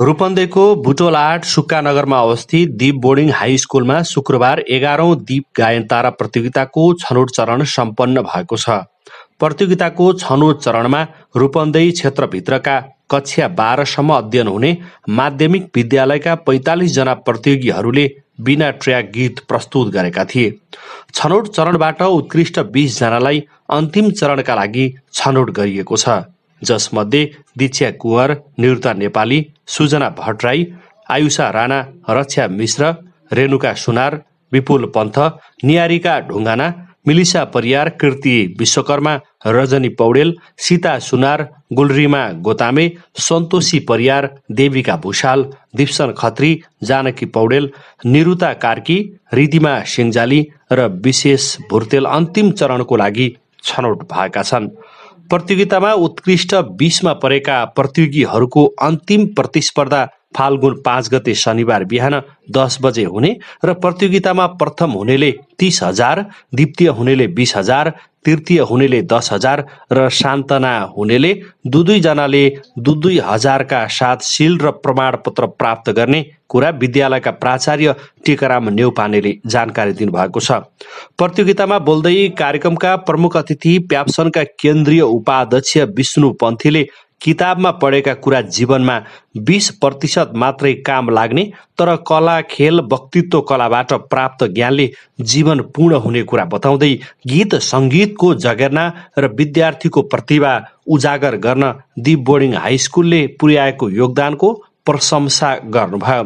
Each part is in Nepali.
रूपन्देको बुटोलाहाट सुक्का नगरमा अवस्थित दीप बोर्डिङ हाई स्कुलमा शुक्रबार एघारौँ दीप गायन तारा प्रतियोगिताको छनौट चरण सम्पन्न भएको छ प्रतियोगिताको छनौट चरणमा रूपन्देही क्षेत्रभित्रका कक्षा बाह्रसम्म अध्ययन हुने माध्यमिक विद्यालयका पैँतालिसजना प्रतियोगीहरूले बिना ट्र्याक गीत प्रस्तुत गरेका थिए छनौट चरणबाट उत्कृष्ट बिसजनालाई अन्तिम चरणका लागि छनौट गरिएको छ जसमध्ये दीक्षा कुवर निरुता नेपाली सुजना भट्टराई आयुषा राणा रक्षा मिश्र रेणुका सुनार विपुल पन्थ नियारिका ढुङ्गाना मिलिसा परियार कृति विश्वकर्मा रजनी पौडेल सीता सुनार गुलरीमा गोतामे सन्तोषी परियार देविका भूषाल दिप्सन खत्री जानकी पौडेल निरुता कार्की रिदिमा सिङ्जाली र विशेष भुर्तेल अन्तिम चरणको लागि छनौट भएका छन् प्रतियोगितामा उत्कृष्ट बिसमा परेका प्रतियोगीहरूको अन्तिम प्रतिस्पर्धा फाल्गुन पाँच गते शनिबार बिहान दस बजे हुने र प्रतियोगितामा प्रथम हुनेले तिस हजार द्वितीय हुनेले बिस हजार तृतीय हुनेले दस हजार र सान्तना हुनेले दुई दुईजनाले दुई दुई हजारका साथ सिल र प्रमाणपत्र प्राप्त गर्ने कुरा विद्यालयका प्राचार्य टिकाराम नेउपानेले जानकारी दिनुभएको छ प्रतियोगितामा बोल्दै कार्यक्रमका प्रमुख अतिथि प्याप्सनका केन्द्रीय उपाध्यक्ष विष्णु पन्थीले किताबमा पढेका कुरा जीवनमा बिस प्रतिशत मात्रै काम लाग्ने तर कला खेल वक्तित्व कलाबाट प्राप्त ज्ञानले जीवन पूर्ण हुने कुरा बताउँदै गीत सङ्गीतको जगेर्ना र विद्यार्थीको प्रतिभा उजागर गर्न दिप बोर्डिङ हाई स्कुलले पुर्याएको योगदानको प्रशंसा गर्नुभयो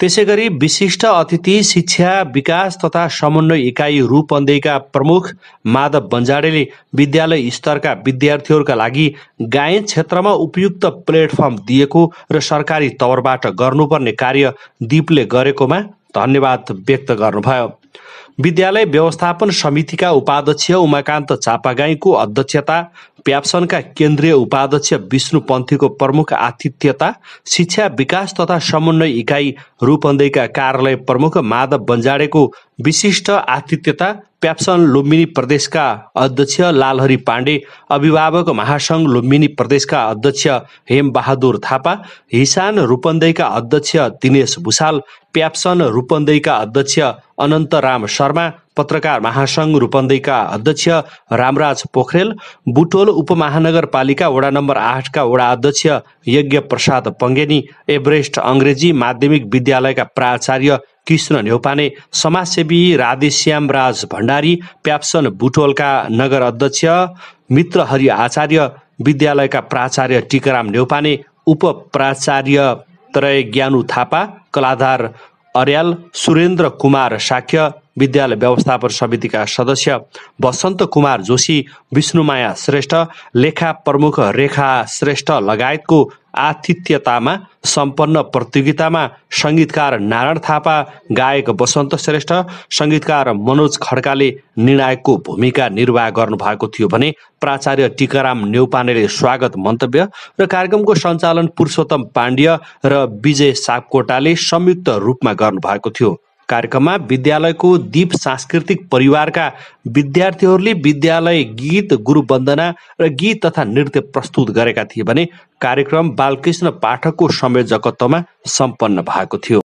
त्यसै गरी विशिष्ट अतिथि शिक्षा विकास तथा समन्वय इकाइ रूपन्देहीका प्रमुख माधव बन्जाडेले विद्यालय स्तरका विद्यार्थीहरूका लागि गायन क्षेत्रमा उपयुक्त प्लेटफर्म दिएको र सरकारी तवरबाट गर्नुपर्ने कार्य दिपले गरेकोमा धन्यवाद व्यक्त गर्नुभयो विद्यालय व्यवस्थापन समितिका उपाध्यक्ष उमाकान्त चापागाईको अध्यक्षता प्याप्सनका केन्द्रीय उपाध्यक्ष विष्णु पन्थीको प्रमुख आतिथ्यता शिक्षा विकास तथा समन्वय इकाइ रूपन्देहीका कार्यालय प्रमुख माधव बन्जाडेको विशिष्ट आतिथ्यता प्याप्सन लुम्बिनी प्रदेशका अध्यक्ष लालहरी पाण्डे अभिभावक महासङ्घ लुम्बिनी प्रदेशका अध्यक्ष हेमबहादुर थापा हिसान रूपन्देहीका अध्यक्ष दिनेश भुषाल प्याप्सन रूपन्देहीका अध्यक्ष अनन्तराम शर्मा पत्रकार महासङ्घ रूपन्देहीका अध्यक्ष रामराज पोखरेल बुटोल उपमहानगरपालिका वडा नम्बर आठका वडा अध्यक्ष यज्ञ प्रसाद पङ्गेनी एभरेस्ट अङ्ग्रेजी माध्यमिक विद्यालयका प्राचार्य कृष्ण न्यौपाने समाजसेवी राधेश्याम राज भण्डारी प्याप्सन बुटोलका नगर अध्यक्ष मित्र हरि आचार्य विद्यालयका प्राचार्य टिकाराम न्यौपाने उप प्राचार्य त्रय ज्ञानु थापा कलाधार अर्याल सुरेन्द्र कुमार साक्य विद्यालय व्यवस्थापन समितिका सदस्य वसन्त कुमार जोशी विष्णुमाया श्रेष्ठ लेखा प्रमुख रेखा श्रेष्ठ लगायतको आतिथ्यतामा सम्पन्न प्रतियोगितामा सङ्गीतकार नारायण थापा गायक वसन्त श्रेष्ठ सङ्गीतकार मनोज खड्काले निर्णायकको भूमिका निर्वाह गर्नुभएको थियो भने प्राचार्य टिकाराम नेउपानेले स्वागत मन्तव्य र कार्यक्रमको सञ्चालन पुरुषोत्तम पाण्ड्य र विजय सापकोटाले संयुक्त रूपमा गर्नुभएको थियो कार्यक्रममा विद्यालयको दीप सांस्कृतिक परिवारका विद्यार्थीहरूले विद्यालय गीत गुरुवन्दना र गीत तथा नृत्य प्रस्तुत गरेका थिए भने कार्यक्रम बालकृष्ण पाठकको संयोजकत्वमा सम्पन्न भएको थियो